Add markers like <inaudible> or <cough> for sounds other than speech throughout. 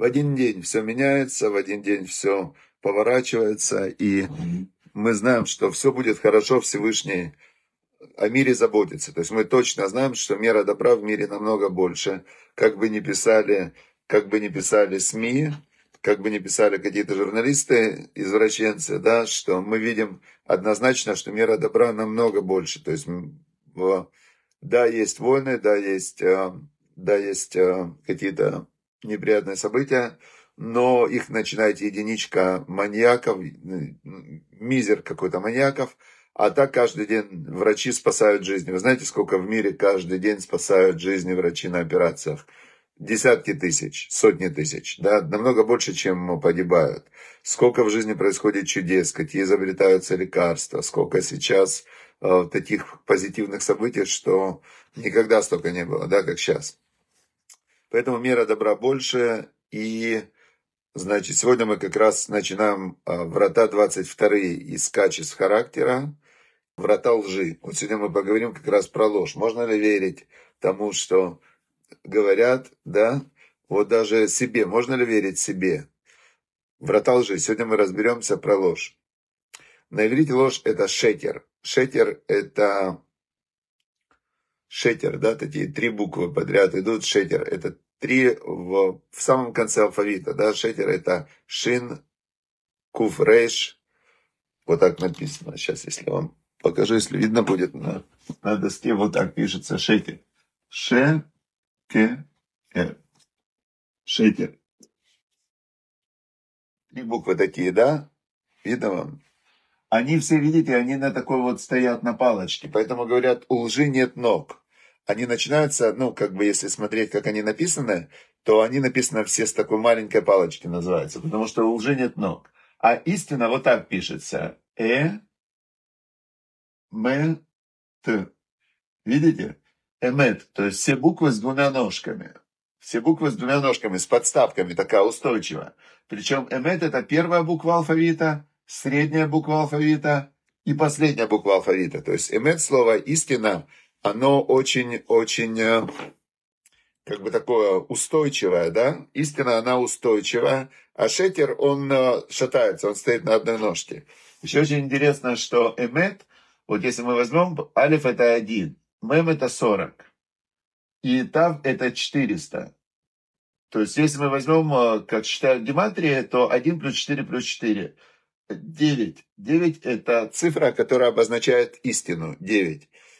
в один день все меняется, в один день все поворачивается, и мы знаем, что все будет хорошо, Всевышний о мире заботится. То есть мы точно знаем, что мера добра в мире намного больше. Как бы ни писали, как бы ни писали СМИ, как бы ни писали какие-то журналисты, извращенцы, да, что мы видим однозначно, что мера добра намного больше. То есть, да, есть войны, да, есть, э, да, есть э, какие-то неприятное событие, но их начинает единичка маньяков, мизер какой-то маньяков, а так каждый день врачи спасают жизни. Вы знаете, сколько в мире каждый день спасают жизни врачи на операциях? Десятки тысяч, сотни тысяч, да, намного больше, чем погибают. Сколько в жизни происходит чудес, какие изобретаются лекарства, сколько сейчас э, таких позитивных событий, что никогда столько не было, да, как сейчас. Поэтому мера добра больше. И, значит, сегодня мы как раз начинаем а, врата 22 из качеств характера, врата лжи. Вот сегодня мы поговорим как раз про ложь. Можно ли верить тому, что говорят, да? Вот даже себе. Можно ли верить себе? Врата лжи. Сегодня мы разберемся про ложь. На иврите ложь – это шекер. Шекер – это шетер, да, такие три буквы подряд идут, шетер, это три в, в самом конце алфавита, да, шетер это шин, куф, рейш, вот так написано, сейчас, если вам покажу, если видно будет на, на доске, вот так пишется шетер, ше, Ке р, э. шетер, три буквы такие, да, видно вам? Они все, видите, они на такой вот стоят на палочке, поэтому говорят, у лжи нет ног они начинаются, ну, как бы, если смотреть, как они написаны, то они написаны все с такой маленькой палочки называются, потому что уже нет ног. А истина вот так пишется. Э, м, т. Видите? Эмет, то есть все буквы с двумя ножками. Все буквы с двумя ножками, с подставками, такая устойчивая. Причем эмет это первая буква алфавита, средняя буква алфавита и последняя буква алфавита. То есть эмет слово истина оно очень-очень, э, как бы такое, устойчивое, да? Истина, она устойчивая, а шетер он э, шатается, он стоит на одной ножке. Еще очень интересно, что эмет, вот если мы возьмем, алиф это один, мем это сорок, и тав это четыреста. То есть, если мы возьмем, э, как считают гематрии, то 1 плюс 4 плюс 4. 9. 9 – это цифра, которая обозначает истину. 9.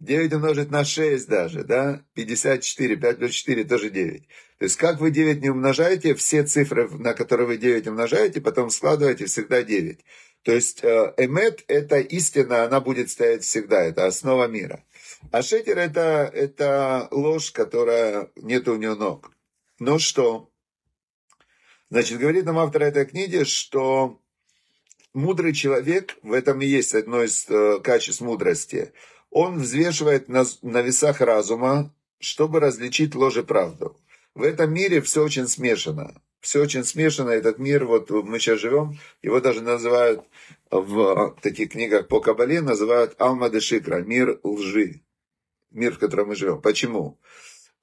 9 умножить на 6 даже, да? 54, 5 плюс 4 тоже 9. То есть как вы 9 не умножаете, все цифры, на которые вы 9 умножаете, потом складываете, всегда 9. То есть э, эмет – это истина, она будет стоять всегда, это основа мира. А шетер это, – это ложь, которая нет у нее ног. Ну что? Значит, говорит нам автор этой книги, что мудрый человек, в этом и есть одно из э, качеств мудрости – он взвешивает на, на весах разума, чтобы различить ложь и правду. В этом мире все очень смешано. Все очень смешано. Этот мир, вот мы сейчас живем, его даже называют в таких книгах по Кабале, называют Алма де Шикра, мир лжи. Мир, в котором мы живем. Почему?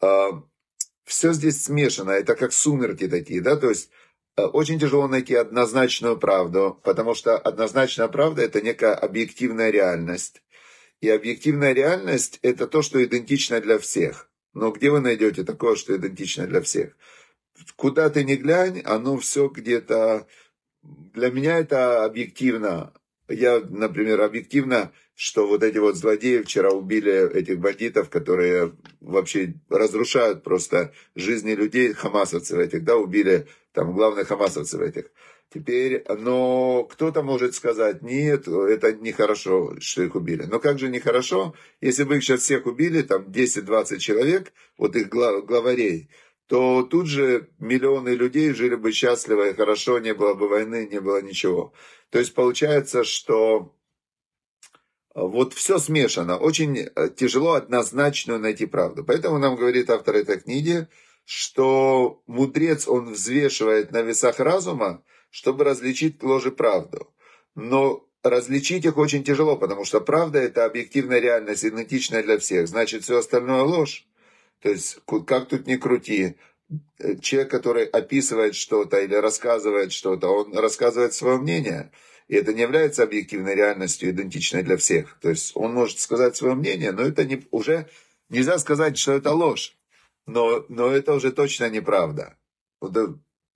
А, все здесь смешано. Это как сумерки такие, да? То есть э, очень тяжело найти однозначную правду, потому что однозначная правда – это некая объективная реальность. И объективная реальность – это то, что идентично для всех. Но где вы найдете такое, что идентично для всех? Куда ты не глянь, оно все где-то... Для меня это объективно. Я, например, объективно, что вот эти вот злодеи вчера убили этих бандитов, которые вообще разрушают просто жизни людей, хамасовцев этих, да, убили там главных хамасовцев этих. Теперь, но кто-то может сказать, нет, это нехорошо, что их убили. Но как же нехорошо, если бы их сейчас всех убили, там 10-20 человек, вот их глав, главарей, то тут же миллионы людей жили бы счастливо и хорошо, не было бы войны, не было ничего. То есть получается, что э, вот все смешано. Очень э, тяжело однозначную найти правду. Поэтому нам говорит автор этой книги, что мудрец, он взвешивает на весах разума, чтобы различить ложь и правду. Но различить их очень тяжело, потому что правда – это объективная реальность, идентичная для всех. Значит, все остальное – ложь. То есть, как тут ни крути, э, человек, который описывает что-то или рассказывает что-то, он рассказывает свое мнение. И это не является объективной реальностью, идентичной для всех. То есть он может сказать свое мнение, но это не, уже нельзя сказать, что это ложь. Но, но это уже точно неправда. Вот, э,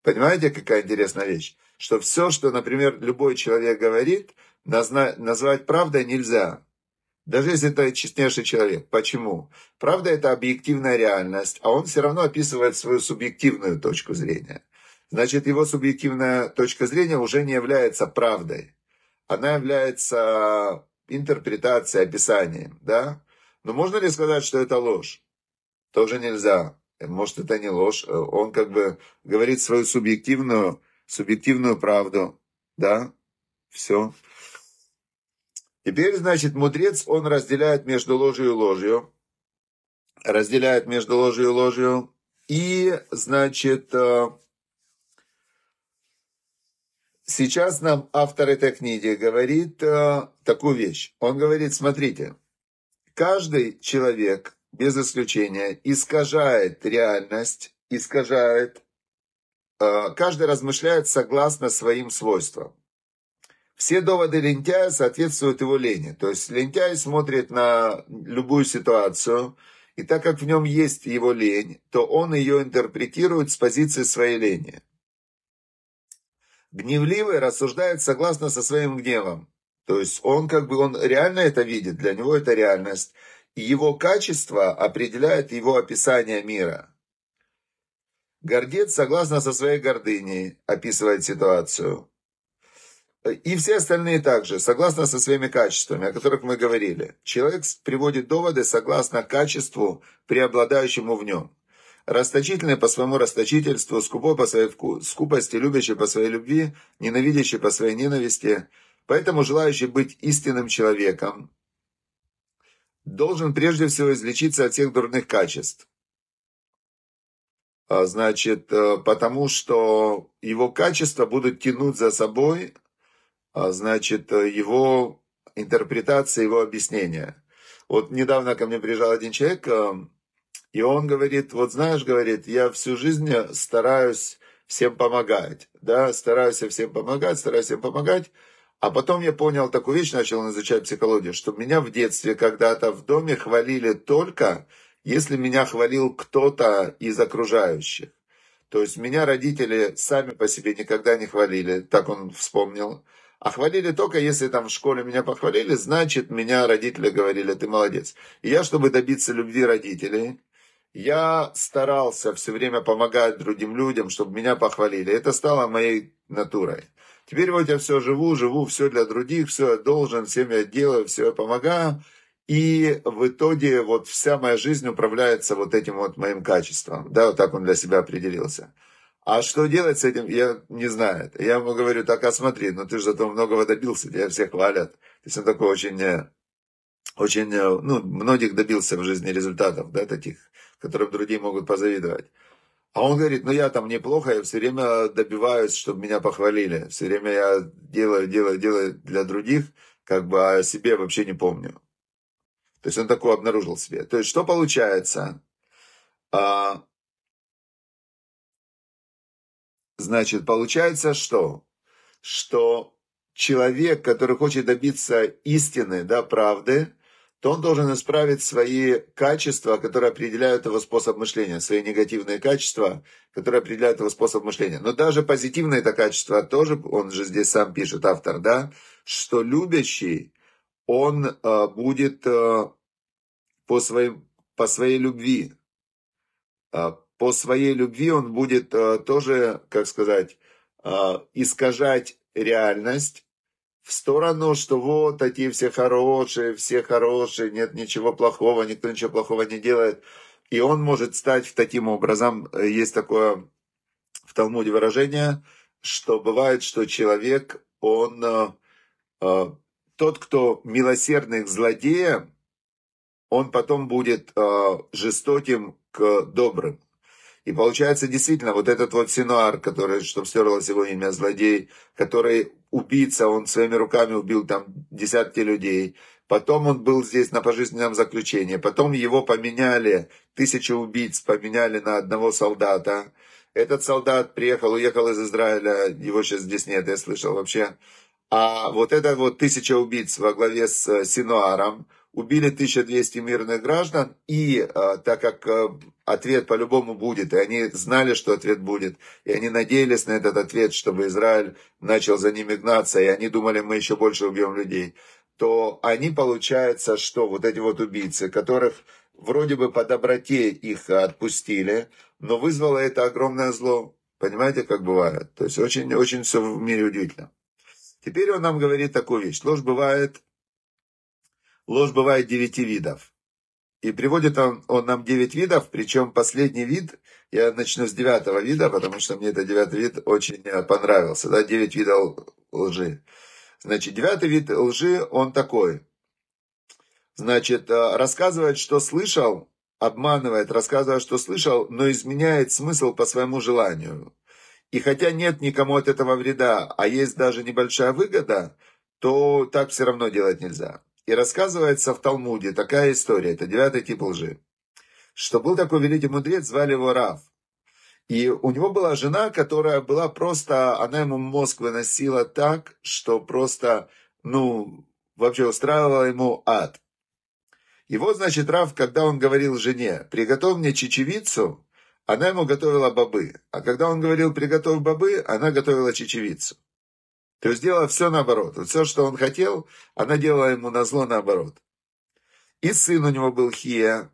понимаете, какая интересная вещь? что все, что, например, любой человек говорит, назвать правдой нельзя. Даже если это честнейший человек. Почему? Правда – это объективная реальность, а он все равно описывает свою субъективную точку зрения. Значит, его субъективная точка зрения уже не является правдой. Она является интерпретацией, описанием. Да? Но можно ли сказать, что это ложь? Тоже нельзя. Может, это не ложь. Он как бы говорит свою субъективную субъективную правду. Да? Все. Теперь, значит, мудрец, он разделяет между ложью и ложью. Разделяет между ложью и ложью. И, значит, э, сейчас нам автор этой книги говорит э, такую вещь. Он говорит, смотрите, каждый человек, без исключения, искажает реальность, искажает Э, каждый размышляет согласно своим свойствам. Все доводы лентяя соответствуют его лени. То есть лентяй смотрит на любую ситуацию, и так как в нем есть его лень, то он ее интерпретирует с позиции своей лени. Гневливый рассуждает согласно со своим гневом. То есть он как бы он реально это видит, для него это реальность. И его качество определяет его описание мира. Гордец согласно со своей гордыней описывает ситуацию. И все остальные также, согласно со своими качествами, о которых мы говорили. Человек приводит доводы согласно качеству, преобладающему в нем. Расточительный по своему расточительству, скупой по своей вку... скупости, любящий по своей любви, ненавидящий по своей ненависти. Поэтому желающий быть истинным человеком должен прежде всего излечиться от всех дурных качеств. А, значит, э, потому что его качества будут тянуть за собой, а, значит, э, его интерпретация, его объяснение. Вот недавно ко мне приезжал один человек, э, и он говорит, вот знаешь, говорит, я всю жизнь стараюсь всем помогать, да, стараюсь всем помогать, стараюсь всем помогать, а потом я понял такую вещь, начал изучать психологию, что меня в детстве когда-то в доме хвалили только если меня хвалил кто-то из окружающих, то есть меня родители сами по себе никогда не хвалили, так он вспомнил. А хвалили только, если там в школе меня похвалили, значит, меня родители говорили, ты молодец. И я, чтобы добиться любви родителей, я старался все время помогать другим людям, чтобы меня похвалили. Это стало моей натурой. Теперь вот я все живу, живу, все для других, все я должен, всем я делаю, все я помогаю. И в итоге вот вся моя жизнь управляется вот этим вот моим качеством. Да, вот так он для себя определился. А что делать с этим, я не знаю. Я ему говорю, так, а смотри, ну ты же зато многого добился, тебя все хвалят. То есть он такой очень, э, очень, э, ну, многих добился в жизни результатов, да, таких, которым другие могут позавидовать. А он говорит, ну я там неплохо, я все время добиваюсь, чтобы меня похвалили. Все время я делаю, делаю, делаю для других, как бы а о себе вообще не помню. То есть он такую обнаружил себе. То есть что получается? А, значит, получается что? Что человек, который хочет добиться истины, да, правды, то он должен исправить свои качества, которые определяют его способ мышления, свои негативные качества, которые определяют его способ мышления. Но даже позитивные это качества тоже, он же здесь сам пишет, автор, да, что любящий он э, будет э, по, своим, по своей любви. Э, по своей любви он будет тоже, как сказать, искажать реальность в сторону, что вот такие все хорошие, все хорошие, нет ничего плохого, никто ничего плохого не делает. И он может стать таким образом, есть такое в Талмуде выражение, что бывает, что человек, он тот, кто милосердный к злодеям, он потом будет э, жестоким к добрым. И получается действительно вот этот вот Синуар, который, чтобы стерлось его имя, злодей, который убийца, он своими руками убил там десятки людей. Потом он был здесь на пожизненном заключении. Потом его поменяли, тысячи убийц поменяли на одного солдата. Этот солдат приехал, уехал из Израиля, его сейчас здесь нет, я слышал вообще. А вот это вот тысяча убийц во главе с э, Синуаром, убили 1200 мирных граждан, и э, так как э, ответ по-любому будет, и они знали, что ответ будет, и они надеялись на этот ответ, чтобы Израиль начал за ними гнаться, и они думали, мы еще больше убьем людей, то они, получается, что вот эти вот убийцы, которых вроде бы по доброте их отпустили, но вызвало это огромное зло. Понимаете, как бывает? То есть очень-очень все в мире удивительно. Теперь он нам говорит такую вещь. Ложь бывает, ложь бывает девяти видов. И приводит он, он нам девять видов, причем последний вид, я начну с девятого вида, потому что мне этот девятый вид очень э, понравился. Да, девять видов лжи. Значит, девятый вид лжи, он такой. Значит, э, рассказывает, что слышал, обманывает, рассказывает, что слышал, но изменяет смысл по своему желанию. И хотя нет никому от этого вреда, а есть даже небольшая выгода, то так все равно делать нельзя. И рассказывается в Талмуде такая история, это девятый тип лжи, что был такой великий мудрец, звали его Рав. И у него была жена, которая была просто, она ему мозг выносила так, что просто, ну, вообще устраивала ему ад. И вот, значит, Рав, когда он говорил жене, приготовь мне чечевицу, она ему готовила бобы, а когда он говорил «приготовь бобы», она готовила чечевицу. То есть делала все наоборот. Все, что он хотел, она делала ему на зло наоборот. И сын у него был Хия.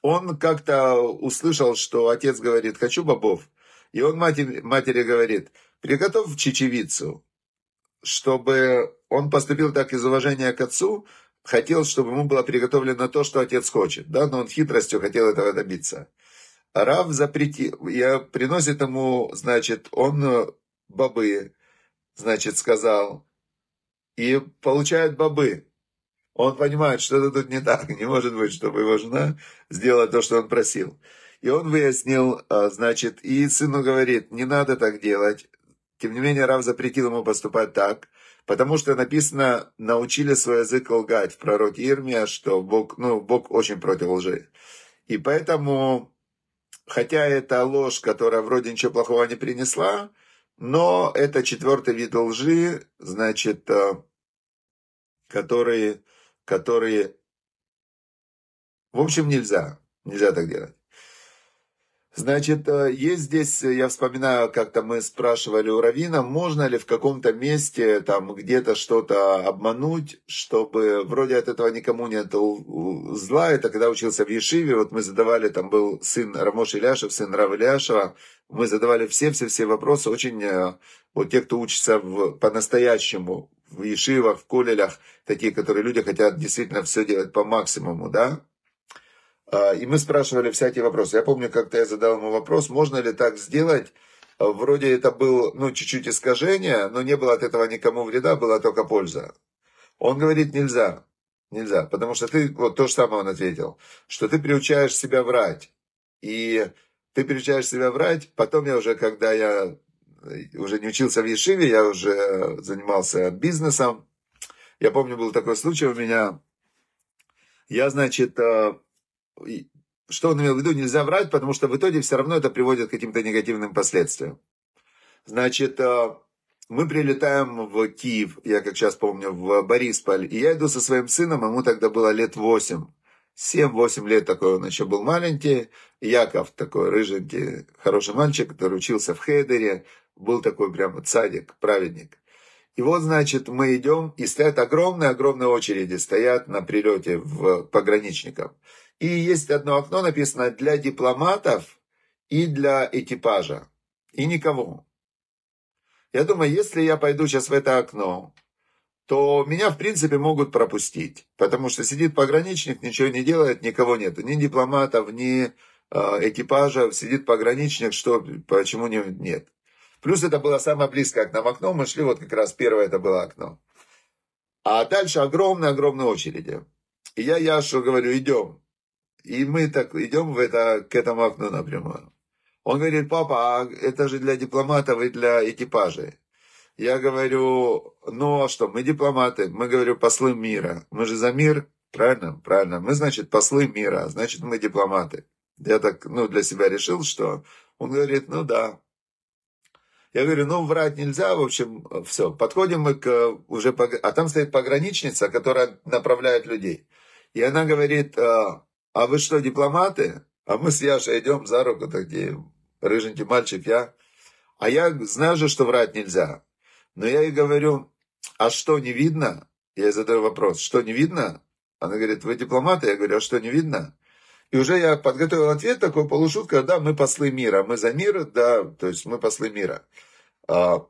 Он как-то услышал, что отец говорит «хочу бобов». И он матери, матери говорит «приготовь чечевицу», чтобы он поступил так из уважения к отцу, хотел, чтобы ему было приготовлено то, что отец хочет. Да? Но он хитростью хотел этого добиться. Рав запретил, я приносит ему, значит, он э, бобы, значит, сказал, и получает бобы. Он понимает, что-то тут не так, не может быть, чтобы его жена сделала то, что он просил. И он выяснил, э, значит, и сыну говорит, не надо так делать. Тем не менее, Рав запретил ему поступать так, потому что написано, научили свой язык лгать в пророке Ирмия, что Бог, ну, Бог очень против лжи. И поэтому Хотя это ложь, которая вроде ничего плохого не принесла, но это четвертый вид лжи, значит, которые, э, которые... В общем, нельзя. Нельзя так делать. Значит, э, есть здесь, э, я вспоминаю, как-то мы спрашивали у Равина, можно ли в каком-то месте, там, где-то что-то обмануть, чтобы вроде от этого никому нет зла. Это когда учился в Ешиве, вот мы задавали, там был сын Рамош Иляшев, сын Рав Иляшева, мы задавали все-все-все вопросы, очень, э, вот те, кто учится в, по-настоящему в Ешивах, в Колелях, такие, которые люди хотят действительно все делать по максимуму, да, а, и мы спрашивали всякие вопросы. Я помню, как-то я задал ему вопрос, можно ли так сделать. А, вроде это было, ну, чуть-чуть искажение, но не было от этого никому вреда, была только польза. Он говорит, нельзя, нельзя, потому что ты, вот то же самое он ответил, что ты приучаешь себя врать. И ты приучаешь себя врать, потом я уже, когда я э, уже не учился в Ешиве, я уже занимался бизнесом. Я помню, был такой случай у меня. Я, значит, э, что он имел в виду, нельзя врать, потому что в итоге все равно это приводит к каким-то негативным последствиям. Значит, э, мы прилетаем в Киев, я как сейчас помню, в Борисполь, и я иду со своим сыном, ему тогда было лет 8. 7-8 лет такой он еще был маленький. Яков такой рыженький, хороший мальчик, который учился в Хейдере. Был такой прям цадик, праведник. И вот, значит, мы идем, и стоят огромные-огромные очереди, стоят на прилете в пограничников. И есть одно окно написано для дипломатов и для экипажа. И никого. Я думаю, если я пойду сейчас в это окно, то меня, в принципе, могут пропустить. Потому что сидит пограничник, ничего не делает, никого нету. Ни дипломатов, ни э, экипажа, сидит пограничник, что, почему нет. Плюс это было самое близкое к нам окно, мы шли, вот как раз первое это было окно. А дальше огромные-огромные очереди. И я Яшу говорю, идем. И мы так идем в это, к этому окну напрямую. Он говорит, папа, а это же для дипломатов и для экипажей. Я говорю, ну а что, мы дипломаты, мы, говорю, послы мира. Мы же за мир, правильно? Правильно. Мы, значит, послы мира, а значит, мы дипломаты. Я так, ну, для себя решил, что... Он говорит, ну да. Я говорю, ну, врать нельзя, в общем, все. Подходим мы к уже... А там стоит пограничница, которая направляет людей. И она говорит, «А, а вы что, дипломаты? А мы с Яшей идем за руку такие. Рыженький мальчик, я. А я знаю же, что врать нельзя. Но я ей говорю, а что, не видно? Я задаю вопрос, что не видно? Она говорит, вы дипломаты? Я говорю, а что, не видно? И уже я подготовил ответ такой полушутка, да, мы послы мира, мы за мир, да, то есть мы послы мира. А,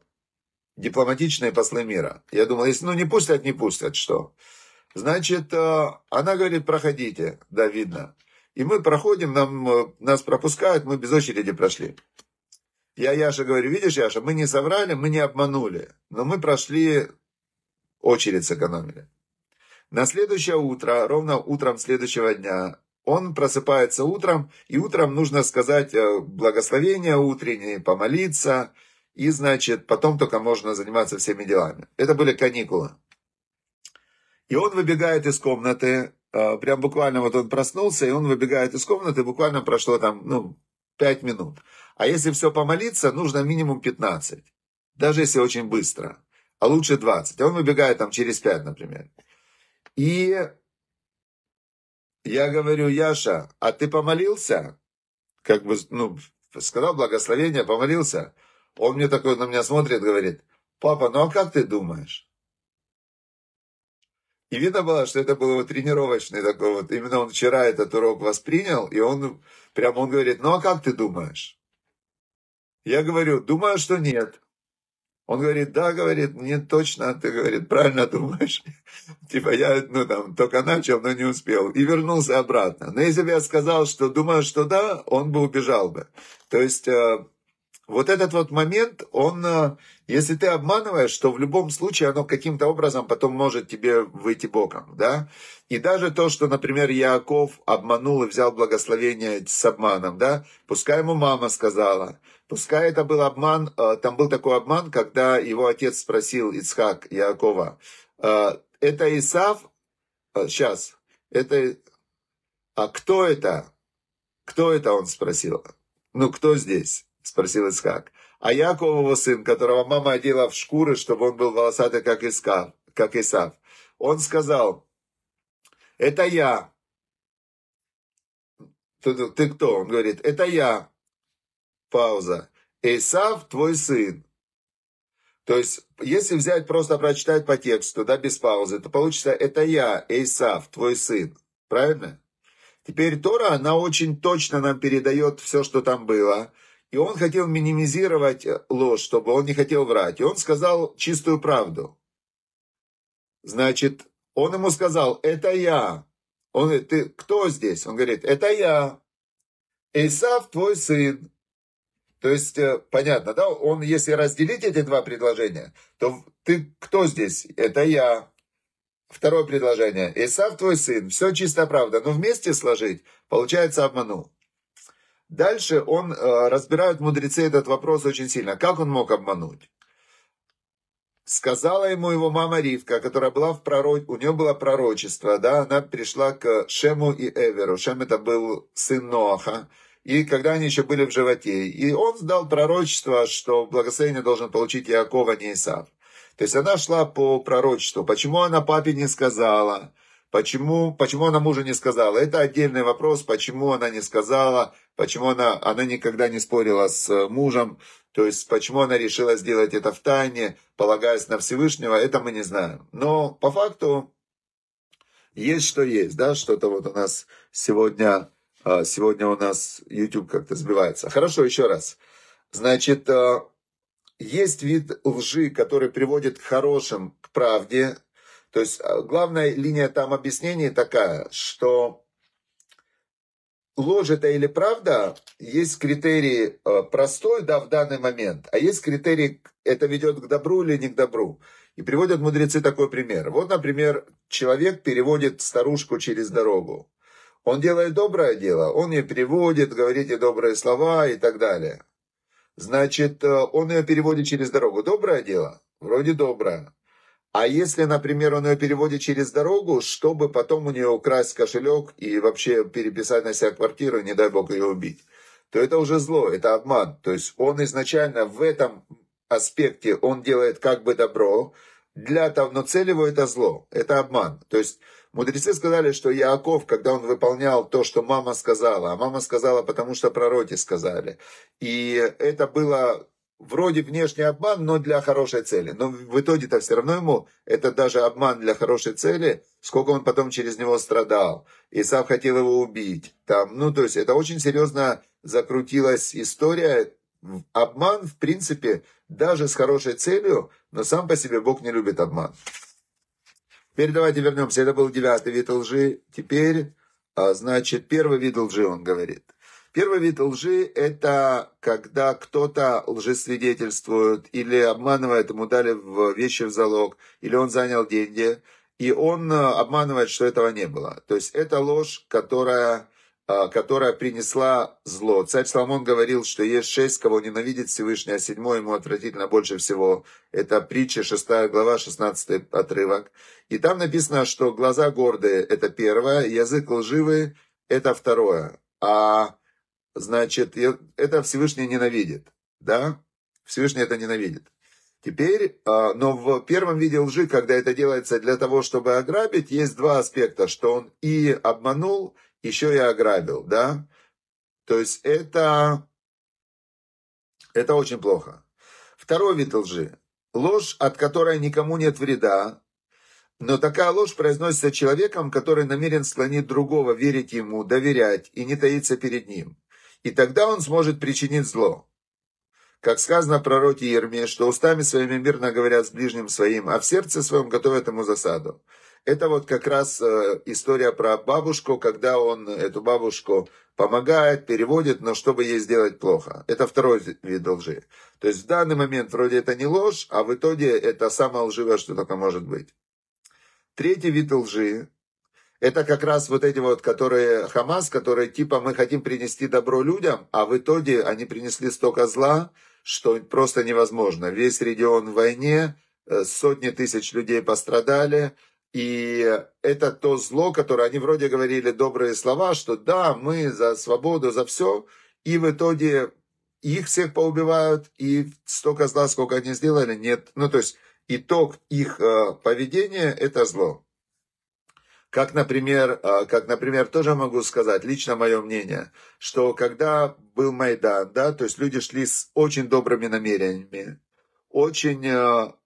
дипломатичные послы мира. Я думал, если ну не пустят, не пустят, что? Значит, э, она говорит, проходите, да, видно. И мы проходим, нам, э, нас пропускают, мы без очереди прошли. Я Яша говорю, видишь, Яша, мы не соврали, мы не обманули, но мы прошли, очередь сэкономили. На следующее утро, ровно утром следующего дня, он просыпается утром, и утром нужно сказать э, благословение утреннее, помолиться, и, значит, потом только можно заниматься всеми делами. Это были каникулы. И он выбегает из комнаты, а, прям буквально вот он проснулся, и он выбегает из комнаты, буквально прошло там, ну, 5 минут. А если все помолиться, нужно минимум 15. Даже если очень быстро. А лучше 20. А он выбегает там через 5, например. И я говорю, Яша, а ты помолился? Как бы, ну, сказал благословение, помолился. Он мне такой на меня смотрит, говорит, папа, ну а как ты думаешь? И видно было, что это был его тренировочный такой вот. Именно он вчера этот урок воспринял, и он прям он говорит, ну а как ты думаешь? Я говорю, думаю, что нет. Он говорит, да, говорит, не точно, ты, говорит, правильно думаешь. <laughs> типа я, ну там, только начал, но не успел. И вернулся обратно. Но если бы я сказал, что думаю, что да, он бы убежал бы. То есть э, вот этот вот момент, он, э, если ты обманываешь, то в любом случае оно каким-то образом потом может тебе выйти боком, да? И даже то, что, например, Яков обманул и взял благословение с обманом, да? Пускай ему мама сказала, пускай это был обман, э, там был такой обман, когда его отец спросил Ицхак Якова, «Э, это Исав, сейчас, это, а кто это? Кто это, он спросил. Ну, кто здесь? — спросил Искак. «А Яков, сын, которого мама одела в шкуры, чтобы он был волосатый, как, Искав, как Исав, он сказал, «Это я». Ты, «Ты кто?» Он говорит, «Это я». Пауза. «Исав твой сын». То есть, если взять, просто прочитать по тексту, да, без паузы, то получится «Это я, Эйсав, твой сын». Правильно? Теперь Тора, она очень точно нам передает все, что там было. И он хотел минимизировать э, ложь, чтобы он не хотел врать. И он сказал чистую правду. Значит, он ему сказал, это я. Он говорит, ты кто здесь? Он говорит, это я. Исав твой сын. То есть, э, понятно, да? Он, если разделить эти два предложения, то ты кто здесь? Это я. Второе предложение. Исав твой сын. Все чисто правда. Но вместе сложить, получается, обманул. Дальше он, э, разбирают мудрецы этот вопрос очень сильно. Как он мог обмануть? сказала ему его мама Ривка, которая была в пророче, у нее было пророчество, да, она пришла к Шему и Эверу. Шем это был сын Ноаха. И когда они еще были в животе, и он дал пророчество, что благословение должен получить Яков, а не Исав. То есть она шла по пророчеству. Почему она папе не сказала? Почему, почему она мужу не сказала? Это отдельный вопрос, почему она не сказала, почему она, она никогда не спорила с э, мужем, то есть почему она решила сделать это в тайне, полагаясь на Всевышнего, это мы не знаем. Но по факту есть что есть, да, что-то вот у нас сегодня, а, сегодня у нас YouTube как-то сбивается. Хорошо, еще раз. Значит, э, есть вид лжи, который приводит к хорошим, к правде, то есть э, главная линия там объяснений такая, что ложь это или правда, есть критерий э, простой, да, в данный момент, а есть критерий это ведет к добру или не к добру. И приводят мудрецы такой пример. Вот, например, человек переводит старушку через дорогу. Он делает доброе дело, он ее переводит, говорит ей добрые слова и так далее. Значит, э, он ее переводит через дорогу. Доброе дело? Вроде доброе. А если, например, он ее переводит через дорогу, чтобы потом у нее украсть кошелек и вообще переписать на себя квартиру, не дай бог ее убить, то это уже зло, это обман. То есть он изначально в этом аспекте, он делает как бы добро, для того, но цель его это зло, это обман. То есть мудрецы сказали, что Яаков, когда он выполнял то, что мама сказала, а мама сказала, потому что пророки сказали. И это было вроде внешний обман, но для хорошей цели. Но в итоге-то все равно ему это даже обман для хорошей цели, сколько он потом через него страдал. И сам хотел его убить. Там, ну, то есть это очень серьезно закрутилась история. Обман, в принципе, даже с хорошей целью, но сам по себе Бог не любит обман. Теперь давайте вернемся. Это был девятый вид лжи. Теперь, а, значит, первый вид лжи, он говорит – Первый вид лжи – это когда кто-то лжесвидетельствует или обманывает, ему дали вещи в залог, или он занял деньги, и он э, обманывает, что этого не было. То есть это ложь, которая э, которая принесла зло. Царь Соломон говорил, что есть шесть, кого ненавидит Всевышний, а седьмой ему отвратительно больше всего. Это притча, шестая глава, шестнадцатый отрывок. И там написано, что глаза гордые – это первое, язык лживый – это второе. А значит, это Всевышний ненавидит, да? Всевышний это ненавидит. Теперь, а, но в первом виде лжи, когда это делается для того, чтобы ограбить, есть два аспекта, что он и обманул, еще и ограбил, да? То есть это, это очень плохо. Второй вид лжи. Ложь, от которой никому нет вреда, но такая ложь произносится человеком, который намерен склонить другого верить ему, доверять и не таиться перед ним и тогда он сможет причинить зло. Как сказано в пророке Ерме, что устами своими мирно говорят с ближним своим, а в сердце своем готовят ему засаду. Это вот как раз э, история про бабушку, когда он эту бабушку помогает, переводит, но чтобы ей сделать плохо. Это второй вид лжи. То есть в данный момент вроде это не ложь, а в итоге это самое лживое, что только может быть. Третий вид лжи это как раз вот эти вот, которые Хамас, которые типа мы хотим принести добро людям, а в итоге они принесли столько зла, что просто невозможно. Весь регион в войне, э, сотни тысяч людей пострадали, и это то зло, которое они вроде говорили добрые слова, что да, мы за свободу, за все, и в итоге их всех поубивают, и столько зла, сколько они сделали, нет. Ну, то есть итог их э, поведения – это зло. Как, например, а, как, например, тоже могу сказать, лично мое мнение, что когда был Майдан, да, то есть люди шли с очень добрыми намерениями, очень а,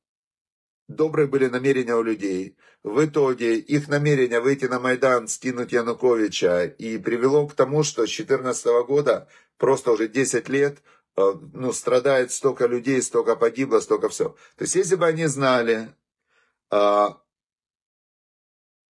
добрые были намерения у людей. В итоге их намерение выйти на Майдан, скинуть Януковича, и привело к тому, что с 2014 года, просто уже 10 лет, а, ну, страдает столько людей, столько погибло, столько все. То есть, если бы они знали,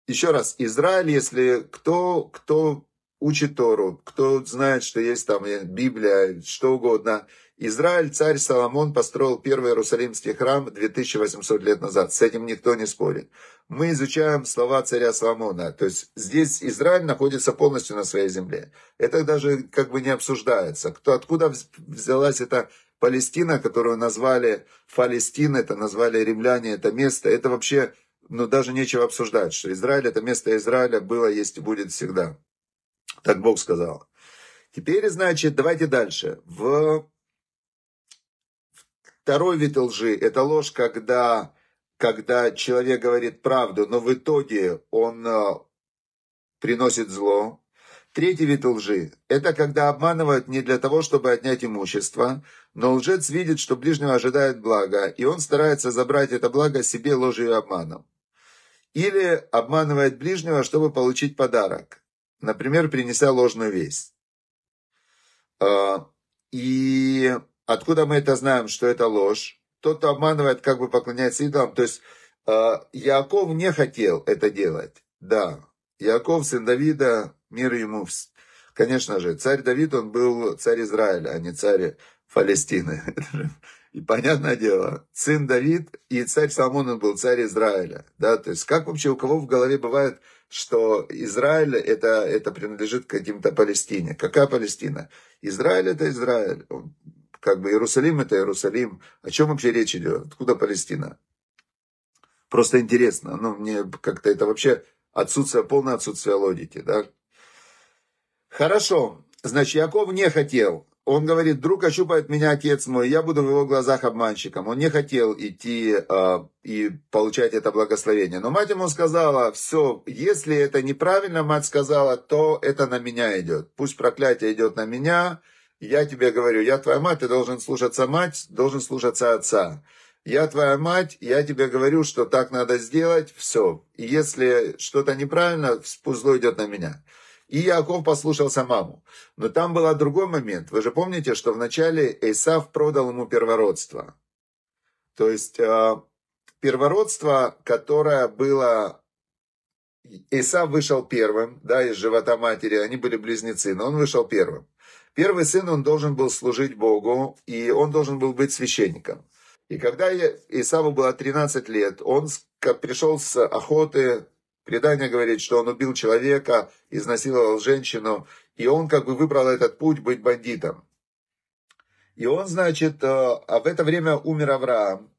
еще раз, Израиль, если кто, кто учит Тору, кто знает, что есть там э, Библия, что угодно. Израиль, царь Соломон построил первый Иерусалимский храм 2800 лет назад. С этим никто не спорит. Мы изучаем слова царя Соломона. То есть здесь Израиль находится полностью на своей земле. Это даже как бы не обсуждается. Кто, откуда взялась эта Палестина, которую назвали Фалестин, это назвали римляне это место. Это вообще ну, даже нечего обсуждать, что Израиль – это место Израиля, было, есть и будет всегда. Так Бог сказал. Теперь, значит, давайте дальше. В второй вид лжи – это ложь, когда, когда человек говорит правду, но в итоге он э, приносит зло, Третий вид лжи – это когда обманывают не для того, чтобы отнять имущество, но лжец видит, что ближнего ожидает блага, и он старается забрать это благо себе ложью и обманом. Или обманывает ближнего, чтобы получить подарок, например, принеся ложную весть. А, и откуда мы это знаем, что это ложь? Тот, кто обманывает, как бы поклоняется идолам. То есть а, Яков не хотел это делать. Да, Яков, сын Давида, мир ему. Конечно же, царь Давид, он был царь Израиля, а не царь Палестины. <laughs> И понятное дело, сын Давид и царь Соломон, он был царь Израиля. Да? То есть как вообще у кого в голове бывает, что Израиль это, это принадлежит каким-то Палестине? Какая Палестина? Израиль это Израиль. Как бы Иерусалим это Иерусалим. О чем вообще речь идет? Откуда Палестина? Просто интересно. Ну, мне как-то это вообще отсутствие, полное отсутствие логики. Да? Хорошо. Значит, Яков не хотел. Он говорит, друг ощупает меня отец мой, я буду в его глазах обманщиком. Он не хотел идти э, и получать это благословение. Но мать ему сказала, все, если это неправильно, мать сказала, то это на меня идет. Пусть проклятие идет на меня. Я тебе говорю, я твоя мать, ты должен слушаться мать, должен слушаться отца. Я твоя мать, я тебе говорю, что так надо сделать, все. если что-то неправильно, пусть зло идет на меня. И Яков послушался маму. Но там был другой момент. Вы же помните, что вначале Эйсав продал ему первородство. То есть а, первородство, которое было... Эйсав вышел первым, да, из живота матери. Они были близнецы, но он вышел первым. Первый сын, он должен был служить Богу, и он должен был быть священником. И когда Исаву было 13 лет, он пришел с охоты Предание говорит, что он убил человека, изнасиловал женщину, и он как бы выбрал этот путь быть бандитом. И он, значит, э, а в это время умер Авраам.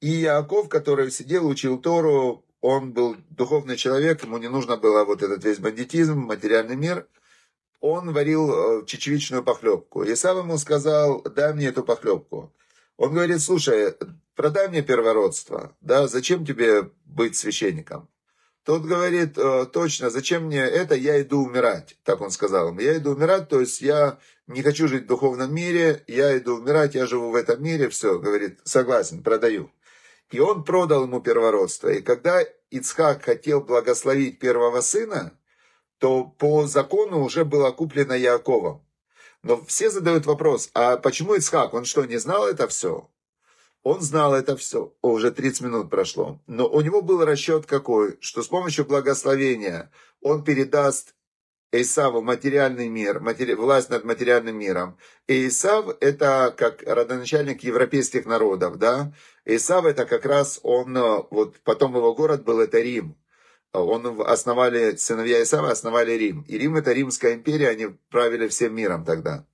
И Яков, который сидел, учил Тору, он был духовный человек, ему не нужно было вот этот весь бандитизм, материальный мир. Он варил э, чечевичную похлебку. И сам ему сказал, дай мне эту похлебку. Он говорит, слушай, продай мне первородство, да, зачем тебе быть священником? Тот говорит, «Э, точно, зачем мне это, я иду умирать. Так он сказал ему, я иду умирать, то есть я не хочу жить в духовном мире, я иду умирать, я живу в этом мире, все, говорит, согласен, продаю. И он продал ему первородство. И когда Ицхак хотел благословить первого сына, то по закону уже было куплено Яковом. Но все задают вопрос, а почему Ицхак? Он что, не знал это все? Он знал это все. О, уже 30 минут прошло. Но у него был расчет какой, что с помощью благословения он передаст Исаву материальный мир, матери, власть над материальным миром. И Исав – это как родоначальник европейских народов, да? Исав – это как раз он, вот потом его город был, это Рим. Он основали, сыновья Исава основали Рим. И Рим – это Римская империя, они правили всем миром тогда.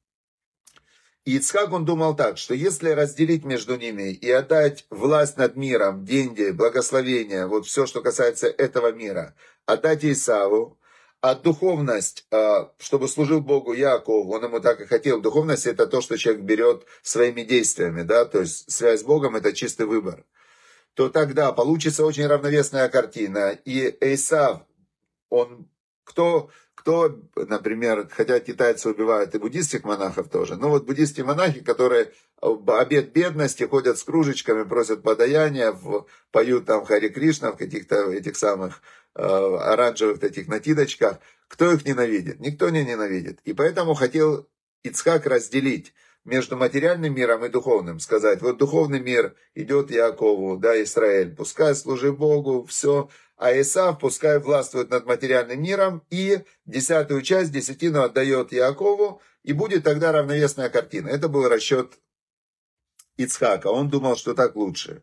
Ицхак, он думал так, что если разделить между ними и отдать власть над миром, деньги, благословения, вот все, что касается этого мира, отдать Исаву, а духовность, а, чтобы служил Богу Якову, он ему так и хотел. Духовность – это то, что человек берет своими действиями, да, то есть связь с Богом – это чистый выбор. То тогда получится очень равновесная картина. И Эйсав, он кто кто, например, хотя китайцы убивают и буддистских монахов тоже, но вот буддистские монахи, которые обед бедности, ходят с кружечками, просят подаяния, поют там Хари Кришна в каких-то этих самых э, оранжевых таких натидочках. кто их ненавидит? Никто не ненавидит. И поэтому хотел Ицхак разделить между материальным миром и духовным, сказать, вот духовный мир идет Якову, да, Израиль, пускай служи Богу, все, а Исав пускай властвует над материальным миром и десятую часть десятину отдает Иакову и будет тогда равновесная картина. Это был расчет Ицхака, он думал, что так лучше.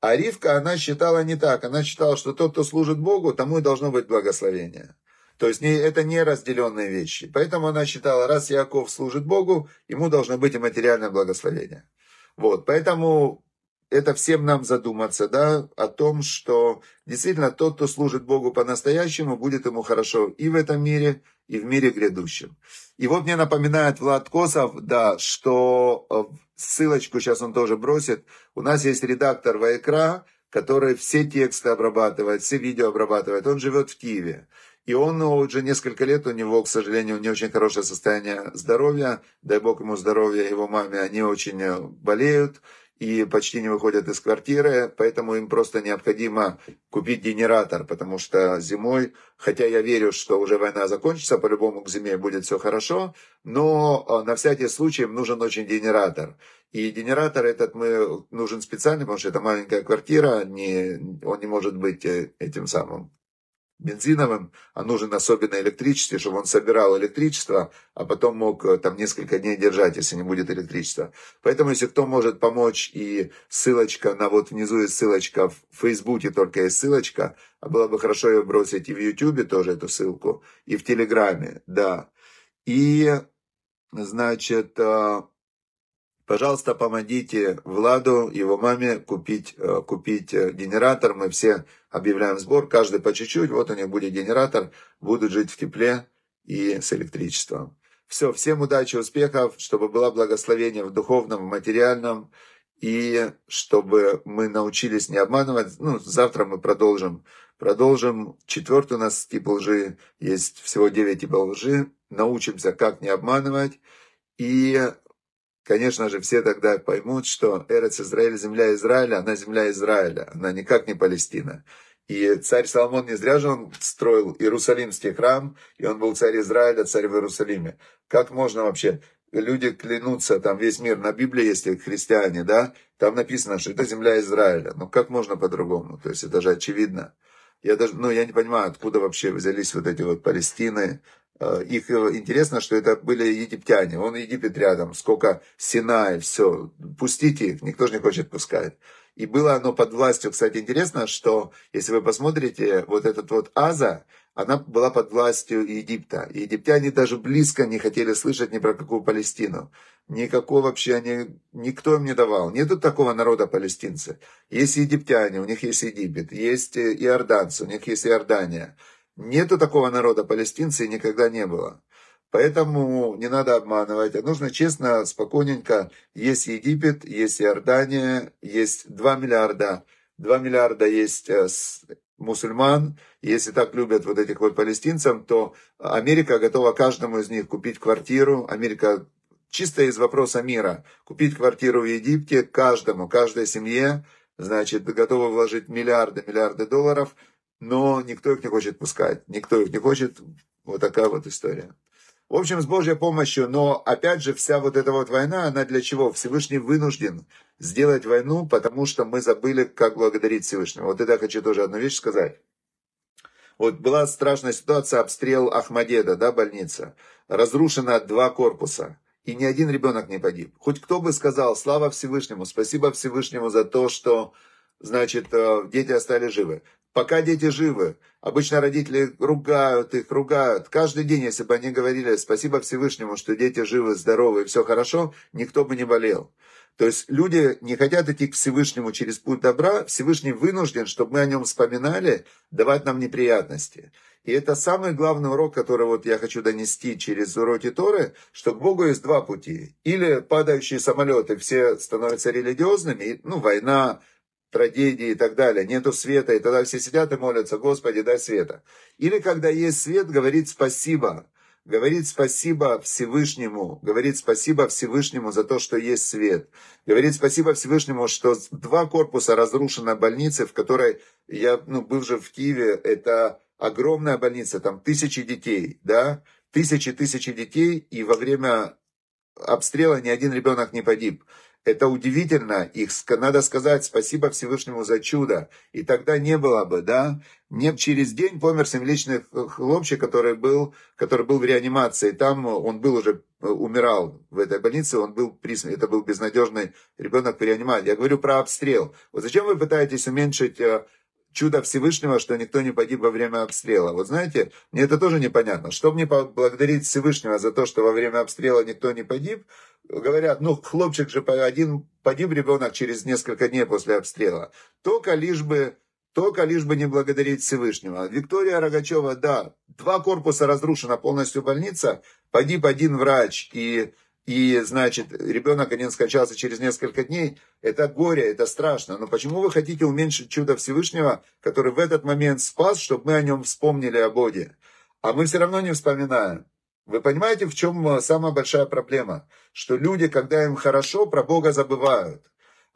А Ривка, она считала не так, она считала, что тот, кто служит Богу, тому и должно быть благословение. То есть это не разделенные вещи. Поэтому она считала, раз Яков служит Богу, ему должно быть и материальное благословение. Вот, поэтому это всем нам задуматься, да, о том, что действительно тот, кто служит Богу по-настоящему, будет ему хорошо и в этом мире, и в мире грядущем. И вот мне напоминает Влад Косов, да, что э, ссылочку сейчас он тоже бросит. У нас есть редактор Вайкра, который все тексты обрабатывает, все видео обрабатывает. Он живет в Киеве. И он уже несколько лет, у него, к сожалению, не очень хорошее состояние здоровья. Дай Бог ему здоровья, его маме, они очень э, болеют и почти не выходят из квартиры, поэтому им просто необходимо купить генератор, потому что зимой, хотя я верю, что уже война закончится, по-любому к зиме будет все хорошо, но а, на всякий случай им нужен очень генератор. И генератор этот мы нужен специально, потому что это маленькая квартира, не, он не может быть э, этим самым бензиновым, а нужен особенно электричество, чтобы он собирал электричество, а потом мог э, там несколько дней держать, если не будет электричества. Поэтому, если кто может помочь, и ссылочка на вот внизу есть ссылочка, в Фейсбуке только есть ссылочка, а было бы хорошо ее бросить и в Ютубе тоже эту ссылку, и в Телеграме, да. И, значит, э, пожалуйста, помогите Владу, его маме купить, э, купить генератор. Мы все объявляем сбор, каждый по чуть-чуть, вот у них будет генератор, будут жить в тепле и с электричеством. Все, всем удачи, успехов, чтобы было благословение в духовном, в материальном, и чтобы мы научились не обманывать. Ну, завтра мы продолжим. Продолжим. Четвертый у нас тип лжи. Есть всего девять типов лжи. Научимся, как не обманывать. И, конечно же, все тогда поймут, что Эрец Израиль, земля Израиля, она земля Израиля. Она никак не Палестина. И царь Соломон не зря же он строил Иерусалимский храм, и он был царь Израиля, царь в Иерусалиме. Как можно вообще? Люди клянутся, там весь мир, на Библии есть христиане, да, там написано, что это земля Израиля. Ну как можно по-другому? То есть это же очевидно. Я даже, ну я не понимаю, откуда вообще взялись вот эти вот Палестины. Э, их э, интересно, что это были египтяне. Он Египет рядом, сколько Синай, все. Пустите их, никто же не хочет пускать. И было оно под властью, кстати, интересно, что, если вы посмотрите, вот этот вот Аза, она была под властью Египта. И египтяне даже близко не хотели слышать ни про какую Палестину. Никакого вообще они, никто им не давал. Нету такого народа палестинцы. Есть египтяне, у них есть Египет. Есть э, иорданцы, у них есть Иордания. Нету такого народа палестинцы и никогда не было. Поэтому не надо обманывать, а нужно честно, спокойненько. Есть Египет, есть Иордания, есть 2 миллиарда. 2 миллиарда есть э, мусульман, если так любят вот этих вот палестинцев, то Америка готова каждому из них купить квартиру. Америка чисто из вопроса мира. Купить квартиру в Египте каждому, каждой семье, значит, готовы вложить миллиарды, миллиарды долларов, но никто их не хочет пускать, никто их не хочет. Вот такая вот история. В общем, с Божьей помощью, но опять же вся вот эта вот война, она для чего? Всевышний вынужден сделать войну, потому что мы забыли, как благодарить Всевышнего. Вот это я хочу тоже одну вещь сказать. Вот была страшная ситуация, обстрел Ахмадеда, да, больница. Разрушено два корпуса. И ни один ребенок не погиб. Хоть кто бы сказал, слава Всевышнему, спасибо Всевышнему за то, что, значит, э, дети остались живы. Пока дети живы, обычно родители ругают их, ругают. Каждый день, если бы они говорили «спасибо Всевышнему, что дети живы, здоровы и все хорошо», никто бы не болел. То есть люди не хотят идти к Всевышнему через путь добра, Всевышний вынужден, чтобы мы о нем вспоминали, давать нам неприятности. И это самый главный урок, который вот я хочу донести через уроки Торы, что к Богу есть два пути. Или падающие самолеты, все становятся религиозными, ну, война, трагедии и так далее, нету света, и тогда все сидят и молятся, Господи, дай света. Или когда есть свет, говорит спасибо, говорит спасибо Всевышнему, говорит спасибо Всевышнему за то, что есть свет, говорит спасибо Всевышнему, что два корпуса разрушена больницы, в которой я ну, был же в Киеве, это огромная больница, там тысячи детей, да, тысячи-тысячи детей, и во время обстрела ни один ребенок не погиб. Это удивительно. Их надо сказать спасибо Всевышнему за чудо. И тогда не было бы, да? Не через день помер семиличный э, хлопчик, который был, который был в реанимации. Там э, он был уже, э, умирал в этой больнице, он был при, Это был безнадежный ребенок в реанимации. Я говорю про обстрел. Вот зачем вы пытаетесь уменьшить чудо Всевышнего, что никто не погиб во время обстрела. Вот знаете, мне это тоже непонятно. Что мне поблагодарить Всевышнего за то, что во время обстрела никто не погиб, говорят, ну, хлопчик же один погиб ребенок через несколько дней после обстрела. Только лишь бы только лишь бы не благодарить Всевышнего. Виктория Рогачева, да, два корпуса разрушена полностью больница, погиб один врач и и, значит, ребенок один скончался через несколько дней, это горе, это страшно. Но почему вы хотите уменьшить чудо Всевышнего, который в этот момент спас, чтобы мы о нем вспомнили о Боге? А мы все равно не вспоминаем. Вы понимаете, в чем э, самая большая проблема? Что люди, когда им хорошо, про Бога забывают.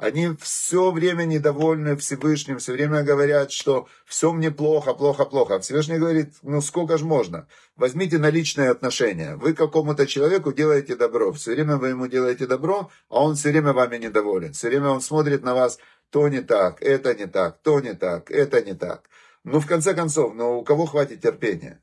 Они все время недовольны Всевышним, все время говорят, что все мне плохо, плохо, плохо. А Всевышний говорит, ну сколько же можно? Возьмите наличные отношения. Вы какому-то человеку делаете добро, все время вы ему делаете добро, а он все время вами недоволен. Все время он смотрит на вас, то не так, это не так, то не так, это не так. Ну, в конце концов, ну, у кого хватит терпения?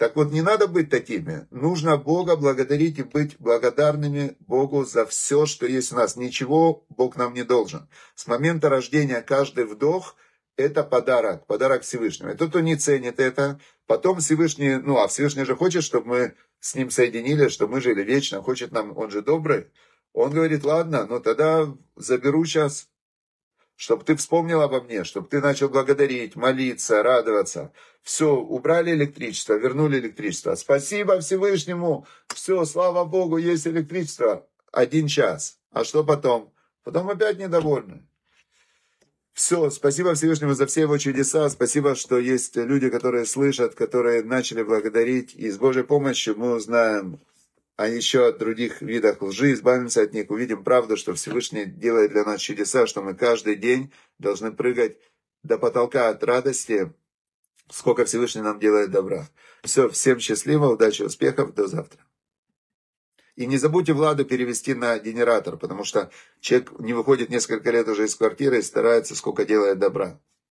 Так вот, не надо быть такими. Нужно Бога благодарить и быть благодарными Богу за все, что есть у нас. Ничего Бог нам не должен. С момента рождения каждый вдох – это подарок, подарок Всевышнего. И тот, кто не ценит это, потом Всевышний, ну а Всевышний же хочет, чтобы мы с ним соединились, чтобы мы жили вечно, хочет нам, он же добрый. Он говорит, ладно, но тогда заберу сейчас чтобы ты вспомнил обо мне, чтобы ты начал благодарить, молиться, радоваться. Все, убрали электричество, вернули электричество. Спасибо Всевышнему, все, слава Богу, есть электричество. Один час. А что потом? Потом опять недовольны. Все, спасибо Всевышнему за все его чудеса, спасибо, что есть люди, которые слышат, которые начали благодарить, и с Божьей помощью мы узнаем, а еще от других видов лжи, избавимся от них, увидим правду, что Всевышний делает для нас чудеса, что мы каждый день должны прыгать до потолка от радости, сколько Всевышний нам делает добра. Все, всем счастливо, удачи, успехов, до завтра. И не забудьте Владу перевести на генератор, потому что человек не выходит несколько лет уже из квартиры и старается, сколько делает добра.